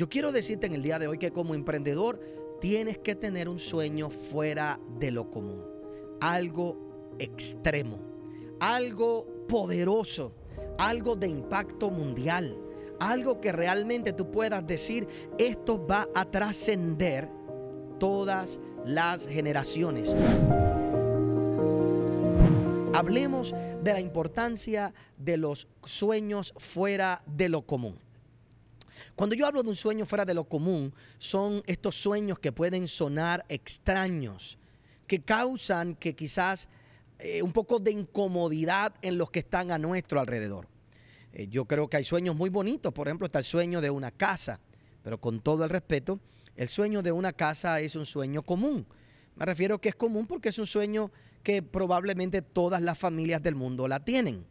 Yo quiero decirte en el día de hoy que como emprendedor tienes que tener un sueño fuera de lo común, algo extremo, algo poderoso, algo de impacto mundial, algo que realmente tú puedas decir, esto va a trascender todas las generaciones. Hablemos de la importancia de los sueños fuera de lo común. Cuando yo hablo de un sueño fuera de lo común, son estos sueños que pueden sonar extraños, que causan que quizás eh, un poco de incomodidad en los que están a nuestro alrededor. Eh, yo creo que hay sueños muy bonitos, por ejemplo, está el sueño de una casa, pero con todo el respeto, el sueño de una casa es un sueño común. Me refiero que es común porque es un sueño que probablemente todas las familias del mundo la tienen.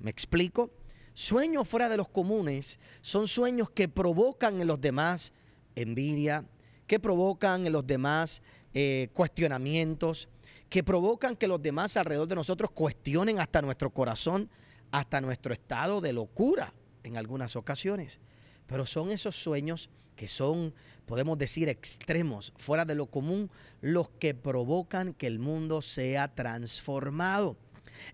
¿Me explico? Sueños fuera de los comunes son sueños que provocan en los demás envidia, que provocan en los demás eh, cuestionamientos, que provocan que los demás alrededor de nosotros cuestionen hasta nuestro corazón, hasta nuestro estado de locura en algunas ocasiones. Pero son esos sueños que son, podemos decir, extremos, fuera de lo común, los que provocan que el mundo sea transformado.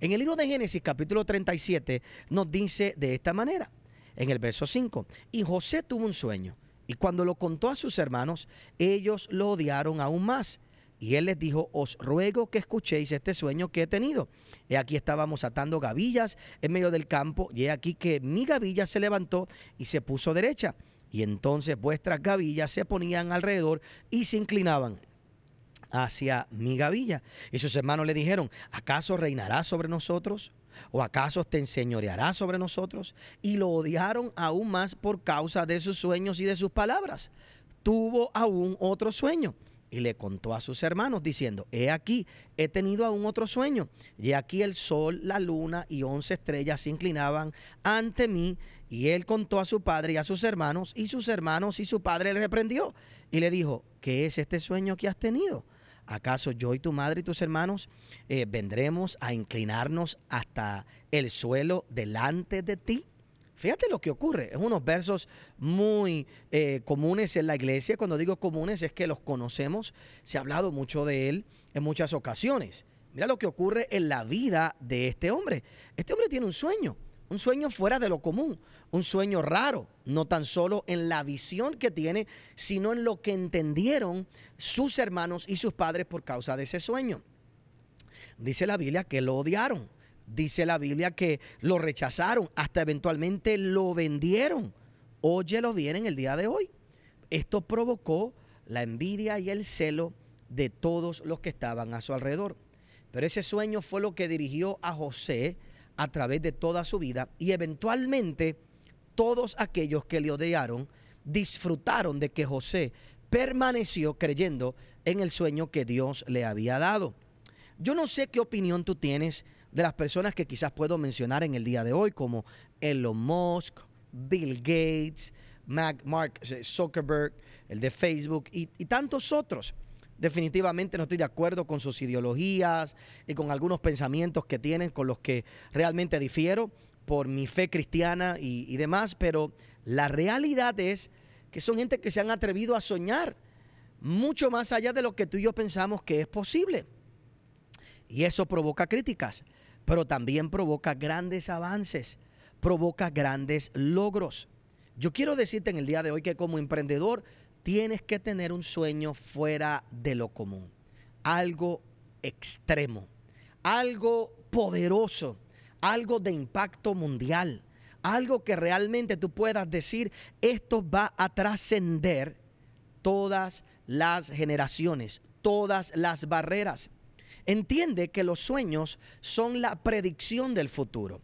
En el libro de Génesis capítulo 37 nos dice de esta manera, en el verso 5, y José tuvo un sueño, y cuando lo contó a sus hermanos, ellos lo odiaron aún más. Y él les dijo, os ruego que escuchéis este sueño que he tenido. He aquí estábamos atando gavillas en medio del campo, y he aquí que mi gavilla se levantó y se puso derecha. Y entonces vuestras gavillas se ponían alrededor y se inclinaban hacia mi gavilla. Y sus hermanos le dijeron, ¿acaso reinará sobre nosotros? ¿O acaso te enseñoreará sobre nosotros? Y lo odiaron aún más por causa de sus sueños y de sus palabras. Tuvo aún otro sueño y le contó a sus hermanos diciendo, he aquí, he tenido aún otro sueño, y aquí el sol, la luna y once estrellas se inclinaban ante mí, y él contó a su padre y a sus hermanos, y sus hermanos y su padre le reprendió, y le dijo, ¿qué es este sueño que has tenido? ¿Acaso yo y tu madre y tus hermanos eh, vendremos a inclinarnos hasta el suelo delante de ti? Fíjate lo que ocurre. Es unos versos muy eh, comunes en la iglesia. Cuando digo comunes es que los conocemos. Se ha hablado mucho de él en muchas ocasiones. Mira lo que ocurre en la vida de este hombre. Este hombre tiene un sueño un sueño fuera de lo común, un sueño raro, no tan solo en la visión que tiene, sino en lo que entendieron sus hermanos y sus padres por causa de ese sueño. Dice la Biblia que lo odiaron, dice la Biblia que lo rechazaron, hasta eventualmente lo vendieron. Óyelo bien en el día de hoy. Esto provocó la envidia y el celo de todos los que estaban a su alrededor. Pero ese sueño fue lo que dirigió a José a través de toda su vida y eventualmente todos aquellos que le odiaron disfrutaron de que José permaneció creyendo en el sueño que Dios le había dado. Yo no sé qué opinión tú tienes de las personas que quizás puedo mencionar en el día de hoy, como Elon Musk, Bill Gates, Mark Zuckerberg, el de Facebook y, y tantos otros definitivamente no estoy de acuerdo con sus ideologías y con algunos pensamientos que tienen con los que realmente difiero por mi fe cristiana y, demás, pero la realidad es que son gente que se han atrevido a soñar mucho más allá de lo que tú y yo pensamos que es posible. Y eso provoca críticas, pero también provoca grandes avances, provoca grandes logros. Yo quiero decirte en el día de hoy que como emprendedor tienes que tener un sueño fuera de lo común, algo extremo, algo poderoso, algo de impacto mundial, algo que realmente tú puedas decir, esto va a trascender todas las generaciones, todas las barreras. Entiende que los sueños son la predicción del futuro.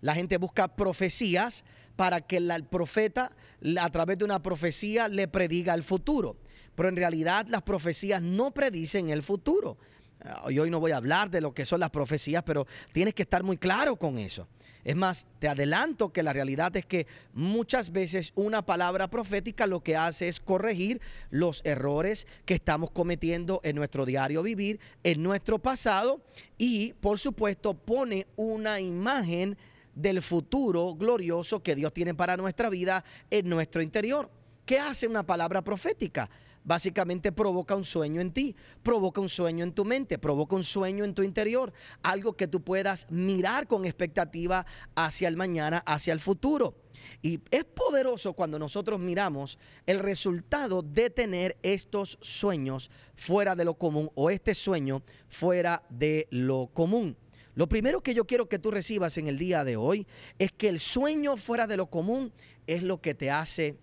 La gente busca profecías para que el profeta, a través de una profecía, le prediga el futuro. Pero en realidad las profecías no predicen el futuro. Ah, hoy no voy a hablar de lo que son las profecías, pero tienes que estar muy claro con eso. Es más, te adelanto que la realidad es que muchas veces una palabra profética lo que hace es corregir los errores que estamos cometiendo en nuestro diario vivir, en nuestro pasado y, por supuesto, pone una imagen del futuro glorioso que Dios tiene para nuestra vida en nuestro interior. ¿Qué hace una palabra profética? Básicamente provoca un sueño en ti, provoca un sueño en tu mente, provoca un sueño en tu interior, algo que tú puedas mirar con expectativa hacia el mañana, hacia el futuro. Y es poderoso cuando nosotros miramos el resultado de tener estos sueños fuera de lo común o este sueño fuera de lo común. Lo primero que yo quiero que tú recibas en el día de hoy es que el sueño fuera de lo común es lo que te hace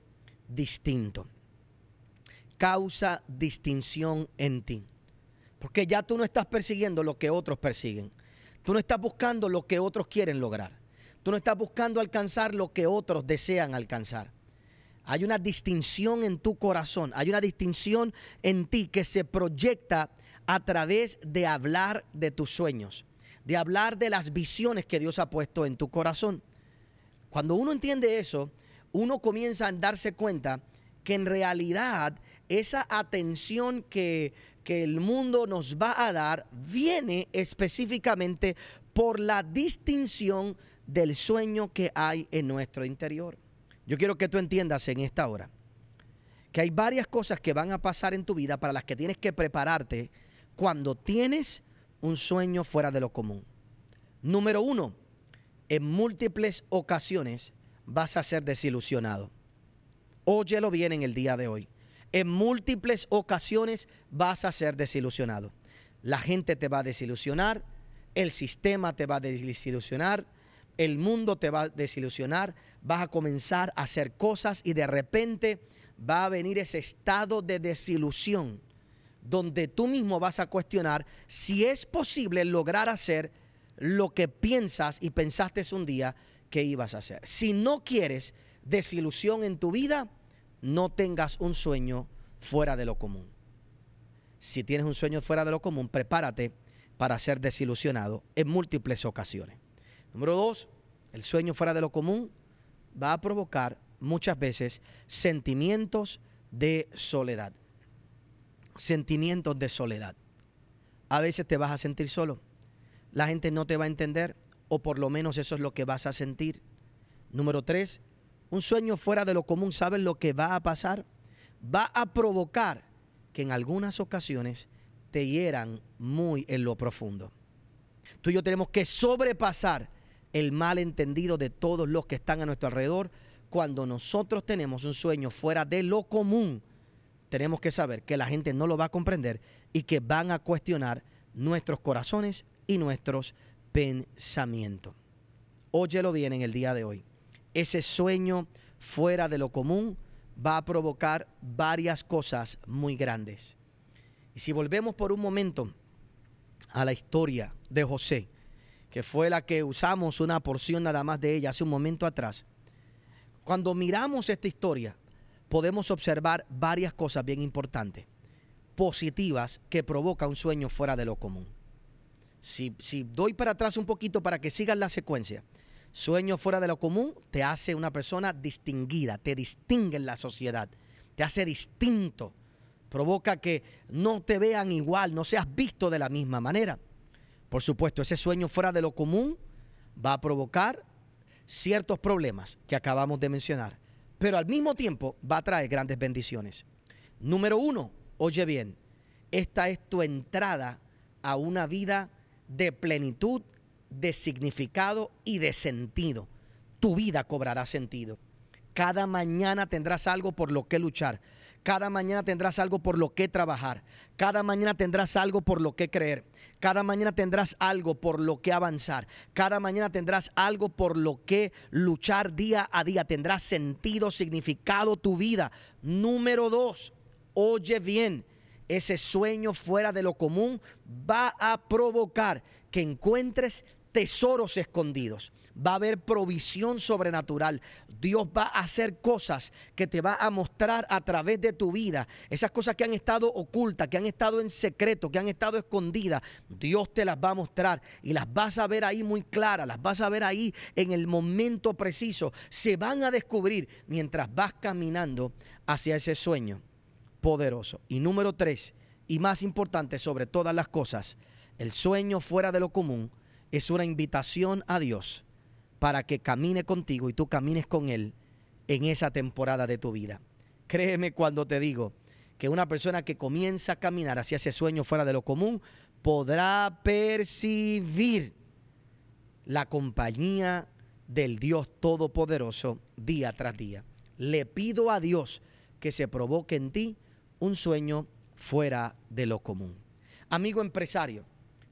distinto. Causa distinción en ti. Porque ya tú no estás persiguiendo lo que otros persiguen. Tú no estás buscando lo que otros quieren lograr. Tú no estás buscando alcanzar lo que otros desean alcanzar. Hay una distinción en tu corazón, hay una distinción en ti que se proyecta a través de hablar de tus sueños de hablar de las visiones que Dios ha puesto en tu corazón. Cuando uno entiende eso, uno comienza a darse cuenta que en realidad esa atención que, que el mundo nos va a dar viene específicamente por la distinción del sueño que hay en nuestro interior. Yo quiero que tú entiendas en esta hora que hay varias cosas que van a pasar en tu vida para las que tienes que prepararte cuando tienes un sueño fuera de lo común. Número uno, en múltiples ocasiones vas a ser desilusionado. Óyelo bien en el día de hoy. En múltiples ocasiones vas a ser desilusionado. La gente te va a desilusionar, el sistema te va a desilusionar, el mundo te va a desilusionar, vas a comenzar a hacer cosas y de repente va a venir ese estado de desilusión donde tú mismo vas a cuestionar si es posible lograr hacer lo que piensas y pensaste un día que ibas a hacer. Si no quieres desilusión en tu vida, no tengas un sueño fuera de lo común. Si tienes un sueño fuera de lo común, prepárate para ser desilusionado en múltiples ocasiones. Número dos, el sueño fuera de lo común va a provocar muchas veces sentimientos de soledad sentimientos de soledad. A veces te vas a sentir solo. La gente no te va a entender, o por lo menos eso es lo que vas a sentir. Número tres, un sueño fuera de lo común, ¿sabes lo que va a pasar? Va a provocar que en algunas ocasiones te hieran muy en lo profundo. Tú y yo tenemos que sobrepasar el malentendido de todos los que están a nuestro alrededor cuando nosotros tenemos un sueño fuera de lo común tenemos que saber que la gente no lo va a comprender y que van a cuestionar nuestros corazones y nuestros pensamientos. Óyelo bien en el día de hoy. Ese sueño fuera de lo común va a provocar varias cosas muy grandes. Y si volvemos por un momento a la historia de José, que fue la que usamos una porción nada más de ella hace un momento atrás, cuando miramos esta historia, podemos observar varias cosas bien importantes, positivas, que provoca un sueño fuera de lo común. Si, doy para atrás un poquito para que sigan la secuencia, sueño fuera de lo común te hace una persona distinguida, te distingue en la sociedad, te hace distinto, provoca que no te vean igual, no seas visto de la misma manera. Por supuesto, ese sueño fuera de lo común va a provocar ciertos problemas que acabamos de mencionar pero al mismo tiempo va a traer grandes bendiciones. Número uno, oye bien, esta es tu entrada a una vida de plenitud, de significado y de sentido. Tu vida cobrará sentido. Cada mañana tendrás algo por lo que luchar. Cada mañana tendrás algo por lo que trabajar. Cada mañana tendrás algo por lo que creer. Cada mañana tendrás algo por lo que avanzar. Cada mañana tendrás algo por lo que luchar día a día. Tendrás sentido, significado tu vida. Número dos, oye bien, ese sueño fuera de lo común va a provocar que encuentres tesoros escondidos. Va a haber provisión sobrenatural. Dios va a hacer cosas que te va a mostrar a través de tu vida. Esas cosas que han estado ocultas, que han estado en secreto, que han estado escondidas. Dios te las va a mostrar y las vas a ver ahí muy claras. Las vas a ver ahí en el momento preciso. Se van a descubrir mientras vas caminando hacia ese sueño poderoso. Y número tres, y más importante sobre todas las cosas, el sueño fuera de lo común es una invitación a Dios para que camine contigo y tú camines con Él en esa temporada de tu vida. Créeme cuando te digo que una persona que comienza a caminar hacia ese sueño fuera de lo común podrá percibir la compañía del Dios Todopoderoso día tras día. Le pido a Dios que se provoque en ti un sueño fuera de lo común. Amigo empresario,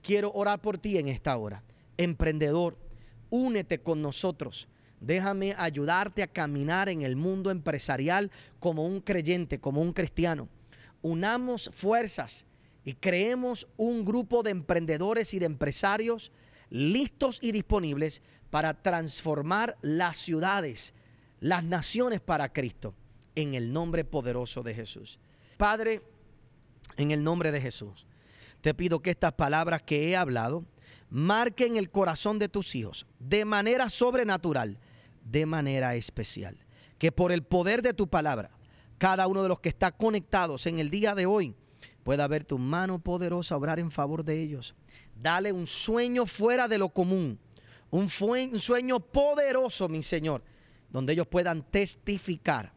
Quiero orar por ti en esta hora. Emprendedor, únete con nosotros. Déjame ayudarte a caminar en el mundo empresarial como un creyente, como un cristiano. Unamos fuerzas y creemos un grupo de emprendedores y de empresarios listos y disponibles para transformar las ciudades, las naciones para Cristo, en el nombre poderoso de Jesús. Padre, en el nombre de Jesús, te pido que estas palabras que he hablado marquen el corazón de tus hijos de manera sobrenatural, de manera especial. Que por el poder de tu palabra, cada uno de los que está conectados en el día de hoy pueda ver tu mano poderosa obrar en favor de ellos. Dale un sueño fuera de lo común, un, sueño poderoso, mi Señor, donde ellos puedan testificar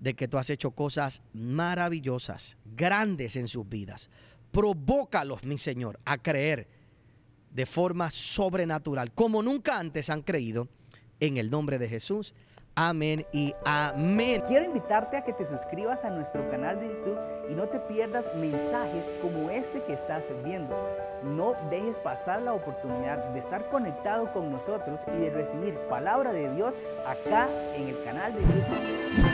de que tú has hecho cosas maravillosas, grandes en sus vidas. Provócalos, mi Señor, a creer de forma sobrenatural, como nunca antes han creído, en el nombre de Jesús. Amén y amén. Quiero invitarte a que te suscribas a nuestro canal de YouTube y no te pierdas mensajes como este que estás viendo. No dejes pasar la oportunidad de estar conectado con nosotros y de recibir palabra de Dios acá en el canal de YouTube.